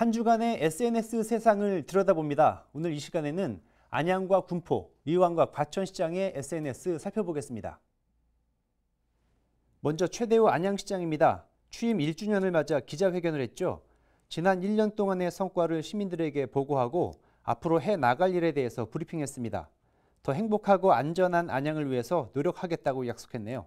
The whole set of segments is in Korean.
한 주간의 SNS 세상을 들여다봅니다. 오늘 이 시간에는 안양과 군포, 미완과 과천시장의 SNS 살펴보겠습니다. 먼저 최대호 안양시장입니다. 취임 1주년을 맞아 기자회견을 했죠. 지난 1년 동안의 성과를 시민들에게 보고하고 앞으로 해 나갈 일에 대해서 브리핑했습니다. 더 행복하고 안전한 안양을 위해서 노력하겠다고 약속했네요.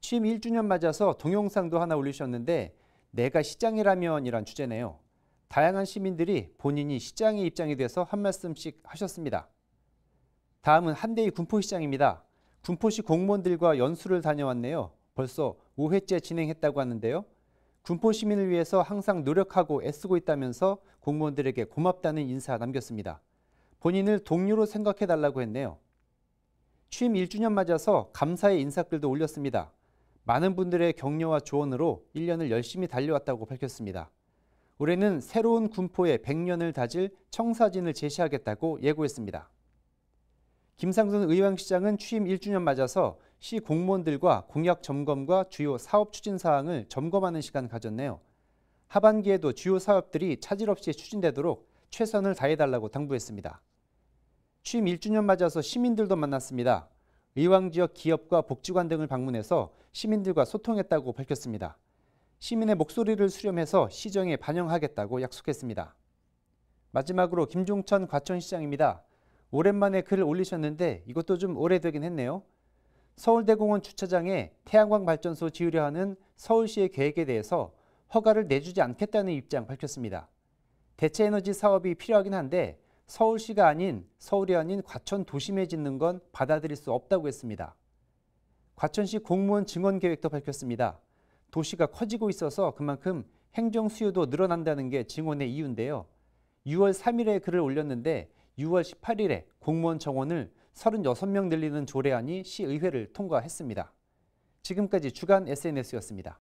취임 1주년 맞아서 동영상도 하나 올리셨는데 내가 시장이라면 이란 주제네요. 다양한 시민들이 본인이 시장의 입장에 대해서 한 말씀씩 하셨습니다. 다음은 한대희 군포시장입니다. 군포시 공무원들과 연수를 다녀왔네요. 벌써 5회째 진행했다고 하는데요. 군포 시민을 위해서 항상 노력하고 애쓰고 있다면서 공무원들에게 고맙다는 인사 남겼습니다. 본인을 동료로 생각해 달라고 했네요. 취임 1주년 맞아서 감사의 인사글도 올렸습니다. 많은 분들의 격려와 조언으로 1년을 열심히 달려왔다고 밝혔습니다. 올해는 새로운 군포의 100년을 다질 청사진을 제시하겠다고 예고했습니다. 김상순 의왕시장은 취임 1주년 맞아서 시 공무원들과 공약 점검과 주요 사업 추진 사항을 점검하는 시간 가졌네요. 하반기에도 주요 사업들이 차질 없이 추진되도록 최선을 다해달라고 당부했습니다. 취임 1주년 맞아서 시민들도 만났습니다. 의왕 지역 기업과 복지관 등을 방문해서 시민들과 소통했다고 밝혔습니다. 시민의 목소리를 수렴해서 시정에 반영하겠다고 약속했습니다. 마지막으로 김종천 과천시장입니다. 오랜만에 글 올리셨는데 이것도 좀 오래되긴 했네요. 서울대공원 주차장에 태양광 발전소 지으려 하는 서울시의 계획에 대해서 허가를 내주지 않겠다는 입장 밝혔습니다. 대체 에너지 사업이 필요하긴 한데 서울시가 아닌 서울이 아닌 과천 도심에 짓는 건 받아들일 수 없다고 했습니다. 과천시 공무원 증원 계획도 밝혔습니다. 도시가 커지고 있어서 그만큼 행정 수요도 늘어난다는 게 증언의 이유인데요. 6월 3일에 글을 올렸는데 6월 18일에 공무원 정원을 36명 늘리는 조례안이 시의회를 통과했습니다. 지금까지 주간 SNS였습니다.